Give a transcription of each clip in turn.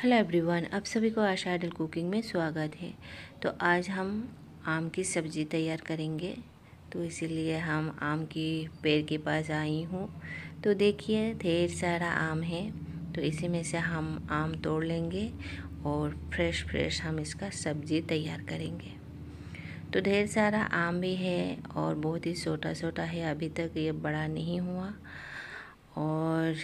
hello everyone आप सभी को आशा आइडल कुकिंग में स्वागत है तो आज हम आम की सब्ज़ी तैयार करेंगे तो इसीलिए हम आम की पेड़ के पास आई हूँ तो देखिए ढेर सारा आम है तो इसी में से हम आम तोड़ लेंगे और फ्रेश फ्रेश हम इसका सब्ज़ी तैयार करेंगे तो ढेर सारा आम भी है और बहुत ही छोटा छोटा है अभी तक ये बड़ा नहीं हुआ और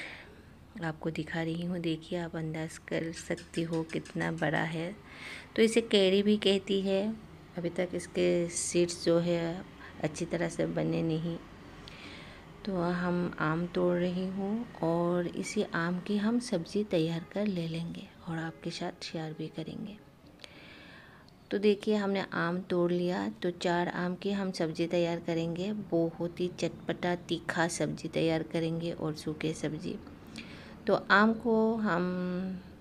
आपको दिखा रही हूँ देखिए आप अंदाज कर सकती हो कितना बड़ा है तो इसे कैरी भी कहती है अभी तक इसके सीड्स जो है अच्छी तरह से बने नहीं तो हम आम तोड़ रही हूँ और इसी आम की हम सब्ज़ी तैयार कर ले लेंगे और आपके साथ शेयर भी करेंगे तो देखिए हमने आम तोड़ लिया तो चार आम की हम सब्ज़ी तैयार करेंगे बहुत ही चटपटा तीखा सब्ज़ी तैयार करेंगे और सूखे सब्ज़ी तो आम को हम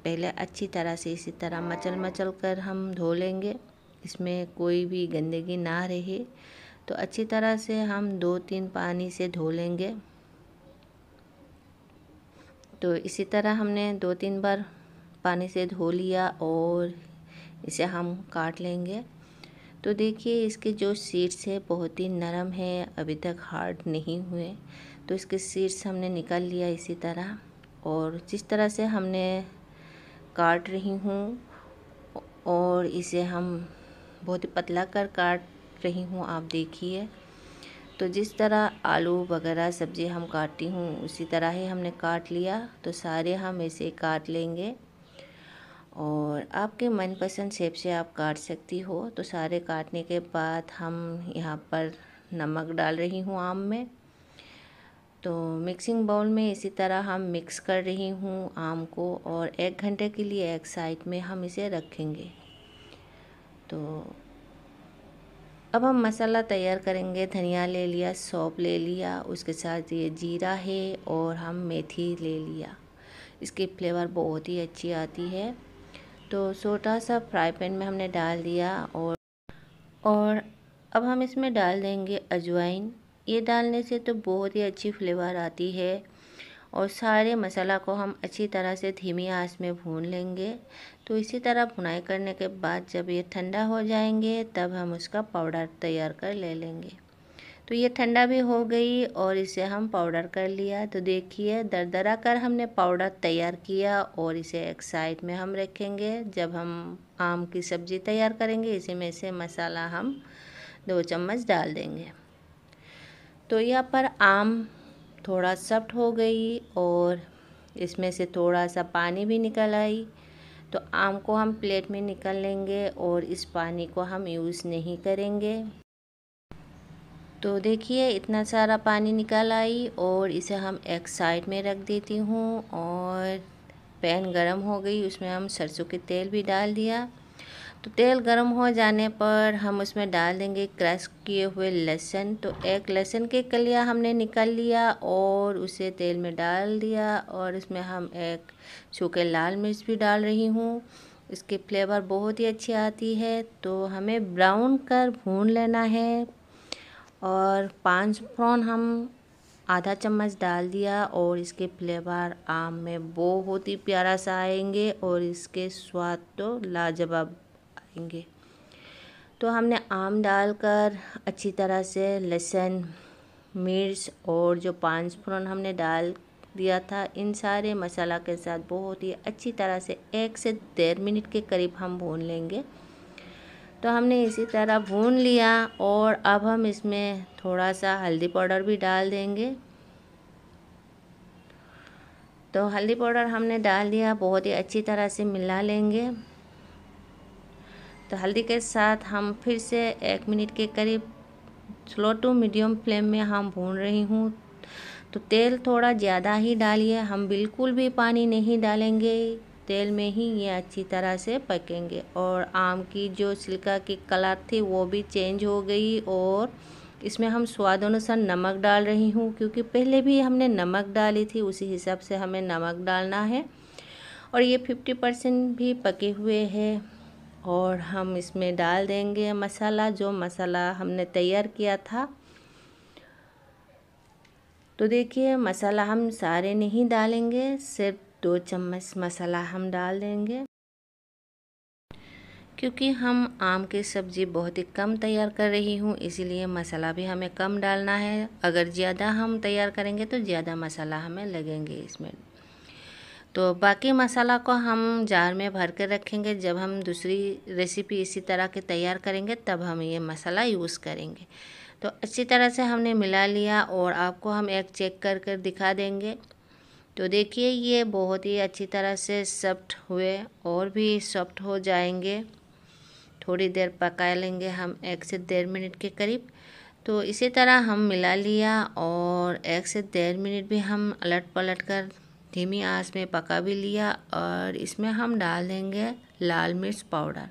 पहले अच्छी तरह से इसी तरह मचल मचल कर हम धो लेंगे इसमें कोई भी गंदगी ना रहे तो अच्छी तरह से हम दो तीन पानी से धो लेंगे तो इसी तरह हमने दो तीन बार पानी से धो लिया और इसे हम काट लेंगे तो देखिए इसके जो सीड्स है बहुत ही नरम है अभी तक हार्ड नहीं हुए तो इसके सीड्स हमने निकाल लिया इसी तरह और जिस तरह से हमने काट रही हूँ और इसे हम बहुत ही पतला कर काट रही हूँ आप देखिए तो जिस तरह आलू वगैरह सब्ज़ी हम काटती हूँ उसी तरह ही हमने काट लिया तो सारे हम ऐसे काट लेंगे और आपके मनपसंद शेप से आप काट सकती हो तो सारे काटने के बाद हम यहाँ पर नमक डाल रही हूँ आम में तो मिक्सिंग बाउल में इसी तरह हम मिक्स कर रही हूँ आम को और एक घंटे के लिए एक साइड में हम इसे रखेंगे तो अब हम मसाला तैयार करेंगे धनिया ले लिया सौप ले लिया उसके साथ ये जीरा है और हम मेथी ले लिया इसकी फ्लेवर बहुत ही अच्छी आती है तो छोटा सा फ्राई पैन में हमने डाल दिया और और अब हम इसमें डाल देंगे अजवाइन ये डालने से तो बहुत ही अच्छी फ्लेवर आती है और सारे मसाला को हम अच्छी तरह से धीमी आंच में भून लेंगे तो इसी तरह भुनाई करने के बाद जब ये ठंडा हो जाएंगे तब हम उसका पाउडर तैयार कर ले लेंगे तो ये ठंडा भी हो गई और इसे हम पाउडर कर लिया तो देखिए दरदरा कर हमने पाउडर तैयार किया और इसे एक साइड में हम रखेंगे जब हम आम की सब्ज़ी तैयार करेंगे इसी में से मसाला हम दो चम्मच डाल देंगे तो यहाँ पर आम थोड़ा सफ्ट हो गई और इसमें से थोड़ा सा पानी भी निकल आई तो आम को हम प्लेट में निकल लेंगे और इस पानी को हम यूज़ नहीं करेंगे तो देखिए इतना सारा पानी निकल आई और इसे हम एक साइड में रख देती हूँ और पैन गरम हो गई उसमें हम सरसों के तेल भी डाल दिया तो तेल गर्म हो जाने पर हम उसमें डाल देंगे क्रश किए हुए लहसुन तो एक लहसुन के कलिया हमने निकाल लिया और उसे तेल में डाल दिया और इसमें हम एक सूखे लाल मिर्च भी डाल रही हूँ इसके फ्लेवर बहुत ही अच्छी आती है तो हमें ब्राउन कर भून लेना है और पाँच फ्रॉन हम आधा चम्मच डाल दिया और इसके फ्लेवर आम में बहुत ही प्यारा सा आएंगे और इसके स्वाद तो लाजवाब रखेंगे तो हमने आम डालकर अच्छी तरह से लहसुन मिर्च और जो पाँच फोरन हमने डाल दिया था इन सारे मसाला के साथ बहुत ही अच्छी तरह से एक से डेढ़ मिनट के करीब हम भून लेंगे तो हमने इसी तरह भून लिया और अब हम इसमें थोड़ा सा हल्दी पाउडर भी डाल देंगे तो हल्दी पाउडर हमने डाल दिया बहुत ही अच्छी तरह से मिला लेंगे तो हल्दी के साथ हम फिर से एक मिनट के करीब स्लो टू मीडियम फ्लेम में हम भून रही हूँ तो तेल थोड़ा ज़्यादा ही डालिए हम बिल्कुल भी पानी नहीं डालेंगे तेल में ही ये अच्छी तरह से पकेंगे और आम की जो सिल्का की कलर थी वो भी चेंज हो गई और इसमें हम स्वाद अनुसार नमक डाल रही हूँ क्योंकि पहले भी हमने नमक डाली थी उसी हिसाब से हमें नमक डालना है और ये फिफ्टी परसेंट भी पके हुए हैं और हम इसमें डाल देंगे मसाला जो मसाला हमने तैयार किया था तो देखिए मसाला हम सारे नहीं डालेंगे सिर्फ दो चम्मच मसाला हम डाल देंगे क्योंकि हम आम की सब्ज़ी बहुत ही कम तैयार कर रही हूँ इसीलिए मसाला भी हमें कम डालना है अगर ज़्यादा हम तैयार करेंगे तो ज़्यादा मसाला हमें लगेंगे इसमें तो बाकी मसाला को हम जार में भर कर रखेंगे जब हम दूसरी रेसिपी इसी तरह के तैयार करेंगे तब हम ये मसाला यूज़ करेंगे तो अच्छी तरह से हमने मिला लिया और आपको हम एक चेक कर कर दिखा देंगे तो देखिए ये बहुत ही अच्छी तरह से सॉफ्ट हुए और भी सॉफ्ट हो जाएंगे थोड़ी देर पका लेंगे हम एक से डेढ़ मिनट के करीब तो इसी तरह हम मिला लिया और एक से डेढ़ मिनट भी हम अलट पलट कर धीमी आंच में पका भी लिया और इसमें हम डाल देंगे लाल मिर्च पाउडर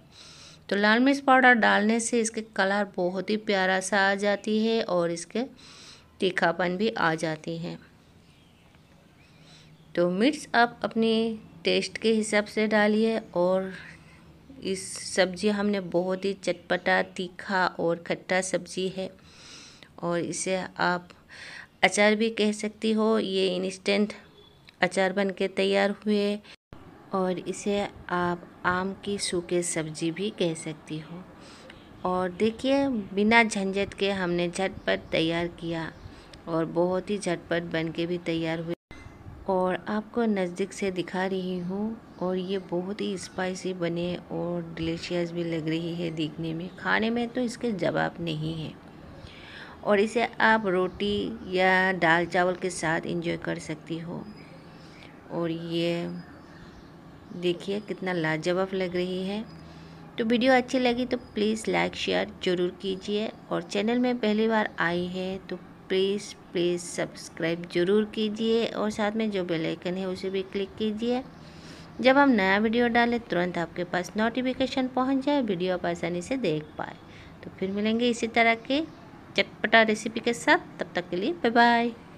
तो लाल मिर्च पाउडर डालने से इसके कलर बहुत ही प्यारा सा आ जाती है और इसके तीखापन भी आ जाती है तो मिर्च आप अपनी टेस्ट के हिसाब से डालिए और इस सब्ज़ी हमने बहुत ही चटपटा तीखा और खट्टा सब्ज़ी है और इसे आप अचार भी कह सकती हो ये इंस्टेंट अचार बनके तैयार हुए और इसे आप आम की सूखे सब्जी भी कह सकती हो और देखिए बिना झंझट के हमने झटपट तैयार किया और बहुत ही झटपट बन के भी तैयार हुए और आपको नज़दीक से दिखा रही हूँ और ये बहुत ही स्पाइसी बने और डिलीशियस भी लग रही है देखने में खाने में तो इसके जवाब नहीं है और इसे आप रोटी या दाल चावल के साथ इंजॉय कर सकती हो और ये देखिए कितना लाजवाब लग रही है तो वीडियो अच्छी लगी तो प्लीज़ लाइक शेयर ज़रूर कीजिए और चैनल में पहली बार आई है तो प्लीज़ प्लीज़ सब्सक्राइब ज़रूर कीजिए और साथ में जो बेल आइकन है उसे भी क्लिक कीजिए जब हम नया वीडियो डालें तुरंत आपके पास नोटिफिकेशन पहुंच जाए वीडियो आप आसानी से देख पाए तो फिर मिलेंगे इसी तरह के चटपटा रेसिपी के साथ तब तक के लिए बाय बाय